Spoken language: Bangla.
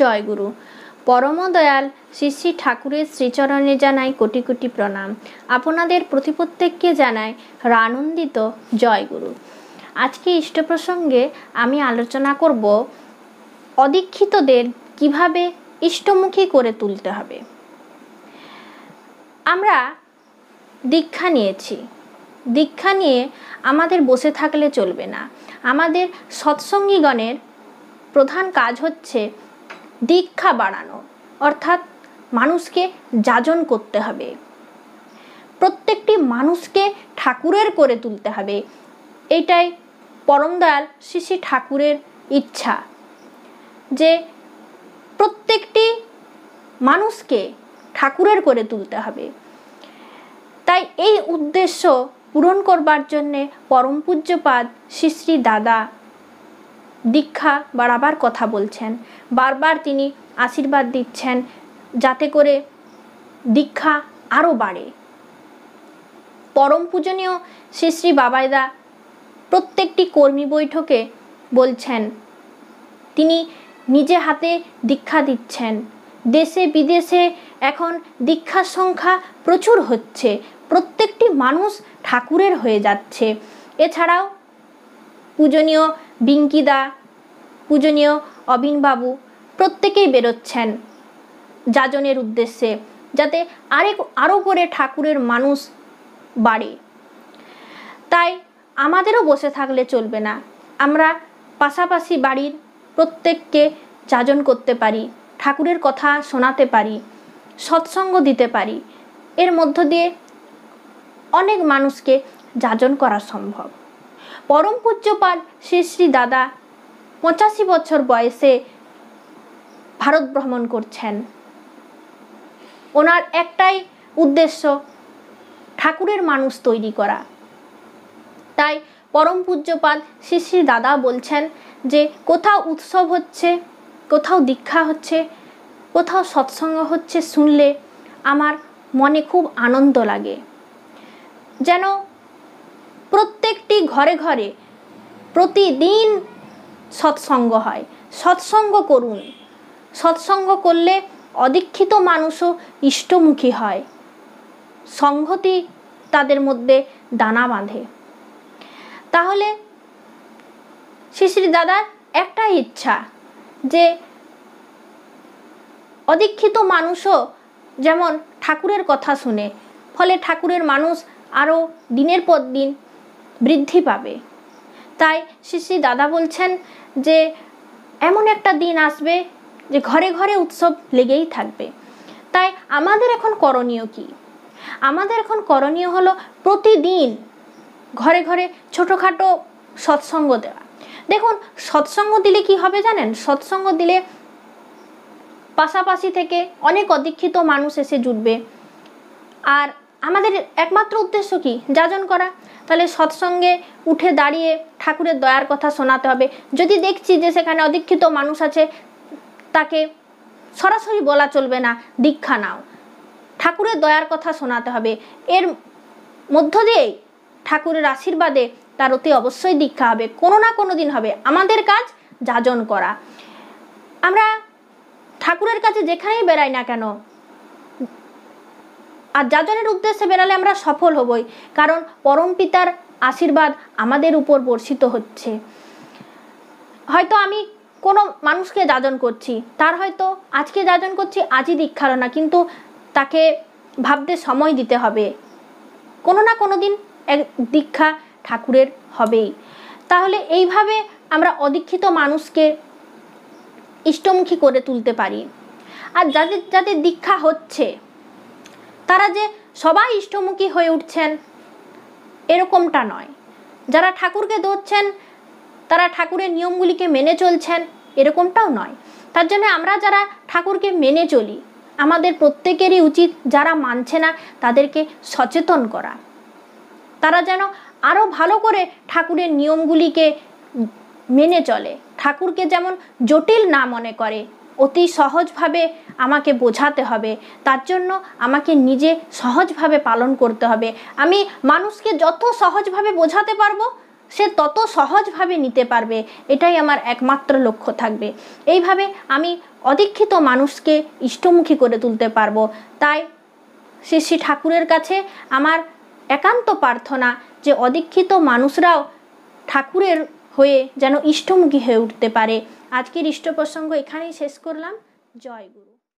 জয় গুরু পরম দয়াল শ্রী শ্রী ঠাকুরের শ্রীচরণে জানাই কোটি কোটি প্রণাম আপনাদের প্রতি প্রত্যেককে জানাই রানন্দিত জয় গুরু আজকে ইষ্ট প্রসঙ্গে আমি আলোচনা করব অদীক্ষিতদের কিভাবে ইষ্টমুখী করে তুলতে হবে আমরা দীক্ষা নিয়েছি দীক্ষা নিয়ে আমাদের বসে থাকলে চলবে না আমাদের সৎসঙ্গীগণের প্রধান কাজ হচ্ছে দীক্ষা বাড়ানো অর্থাৎ মানুষকে যাজন করতে হবে প্রত্যেকটি মানুষকে ঠাকুরের করে তুলতে হবে এটাই পরমদয়াল শ্রী শ্রী ঠাকুরের ইচ্ছা যে প্রত্যেকটি মানুষকে ঠাকুরের করে তুলতে হবে তাই এই উদ্দেশ্য পূরণ করবার জন্যে পরম পূজ্যপাদ শ্রী শ্রী দাদা দীক্ষা বাড়াবার কথা বলছেন বারবার তিনি আশীর্বাদ দিচ্ছেন যাতে করে দীক্ষা আরও বাড়ে পরম পূজনীয় শ্রী শ্রী বাবাইদা প্রত্যেকটি কর্মী বৈঠকে বলছেন তিনি নিজে হাতে দীক্ষা দিচ্ছেন দেশে বিদেশে এখন দীক্ষার সংখ্যা প্রচুর হচ্ছে প্রত্যেকটি মানুষ ঠাকুরের হয়ে যাচ্ছে এছাড়াও পূজনীয় বিঙ্কিদা পূজনীয় অবিনবাবু প্রত্যেকেই বেরোচ্ছেন যাজনের উদ্দেশ্যে যাতে আরেক আরও করে ঠাকুরের মানুষ বাড়ে তাই আমাদেরও বসে থাকলে চলবে না আমরা পাশাপাশি বাড়ির প্রত্যেককে যাজন করতে পারি ঠাকুরের কথা শোনাতে পারি সৎসঙ্গ দিতে পারি এর মধ্য দিয়ে অনেক মানুষকে যাজন করা সম্ভব পরম পূজ্যপাল শ্রী শ্রী দাদা পঁচাশি বছর বয়সে ভারত ভ্রমণ করছেন ওনার একটাই উদ্দেশ্য ঠাকুরের মানুষ তৈরি করা তাই পরম পূজ্যপাদ শ্রী শ্রী দাদা বলছেন যে কোথাও উৎসব হচ্ছে কোথাও দীক্ষা হচ্ছে কোথাও সৎসঙ্গ হচ্ছে শুনলে আমার মনে খুব আনন্দ লাগে যেন প্রত্যেকটি ঘরে ঘরে প্রতিদিন সৎসঙ্গ হয় সৎসঙ্গ করুন সৎসঙ্গ করলে অদীক্ষিত মানুষও ইষ্টমুখী হয় সংহতি তাদের মধ্যে দানা বাঁধে তাহলে শিশির দাদার একটা ইচ্ছা যে অদীক্ষিত মানুষও যেমন ঠাকুরের কথা শুনে ফলে ঠাকুরের মানুষ আরও দিনের পর দিন বৃদ্ধি পাবে তাই শ্রী দাদা বলছেন যে এমন একটা দিন আসবে যে ঘরে ঘরে উৎসব লেগেই থাকবে তাই আমাদের এখন করণীয় কি আমাদের এখন করণীয় হলো প্রতিদিন ঘরে ঘরে ছোটোখাটো সৎসঙ্গ দেওয়া দেখুন সৎসঙ্গ দিলে কি হবে জানেন সৎসঙ্গ দিলে পাশাপাশি থেকে অনেক অদীক্ষিত মানুষ এসে জুটবে আর আমাদের একমাত্র উদ্দেশ্য কি যাজন করা তাহলে সৎসঙ্গে উঠে দাঁড়িয়ে ঠাকুরের দয়ার কথা শোনাতে হবে যদি দেখছি যে সেখানে অদীক্ষিত মানুষ আছে তাকে সরাসরি বলা চলবে না দীক্ষা নাও ঠাকুরের দয়ার কথা শোনাতে হবে এর মধ্য দিয়েই ঠাকুরের আশীর্বাদে তার অতি অবশ্যই দীক্ষা হবে কোনো না কোনো দিন হবে আমাদের কাজ যাজন করা আমরা ঠাকুরের কাছে যেখানেই বেড়াই না কেন আর যাজনের উদ্দেশ্যে বেরালে আমরা সফল হবই কারণ পরম পিতার আশীর্বাদ আমাদের উপর বর্ষিত হচ্ছে হয়তো আমি কোনো মানুষকে যাজন করছি তার হয়তো আজকে যাজন করছি আজই দীক্ষালো না কিন্তু তাকে ভাবতে সময় দিতে হবে কোনো না কোনো দিন এক দীক্ষা ঠাকুরের হবেই তাহলে এইভাবে আমরা অদীক্ষিত মানুষকে ইষ্টমুখী করে তুলতে পারি আর যাদের যাদের দীক্ষা হচ্ছে তারা যে সবাই ইষ্টমুখী হয়ে উঠছেন এরকমটা নয় যারা ঠাকুরকে ধরছেন তারা ঠাকুরের নিয়মগুলিকে মেনে চলছেন এরকমটাও নয় তার জন্য আমরা যারা ঠাকুরকে মেনে চলি আমাদের প্রত্যেকেরই উচিত যারা মানছে না তাদেরকে সচেতন করা তারা যেন আরও ভালো করে ঠাকুরের নিয়মগুলিকে মেনে চলে ঠাকুরকে যেমন জটিল না মনে করে অতি সহজভাবে আমাকে বোঝাতে হবে তার জন্য আমাকে নিজে সহজভাবে পালন করতে হবে আমি মানুষকে যত সহজভাবে বোঝাতে পারবো সে তত সহজভাবে নিতে পারবে এটাই আমার একমাত্র লক্ষ্য থাকবে এইভাবে আমি অদীক্ষিত মানুষকে ইষ্টমুখী করে তুলতে পারবো তাই শ্রী শ্রী ঠাকুরের কাছে আমার একান্ত প্রার্থনা যে অদীক্ষিত মানুষরাও ঠাকুরের হয়ে যেন ইষ্টমুখী হয়ে উঠতে পারে আজকের ইষ্ট প্রসঙ্গ এখানেই শেষ করলাম জয় গুরু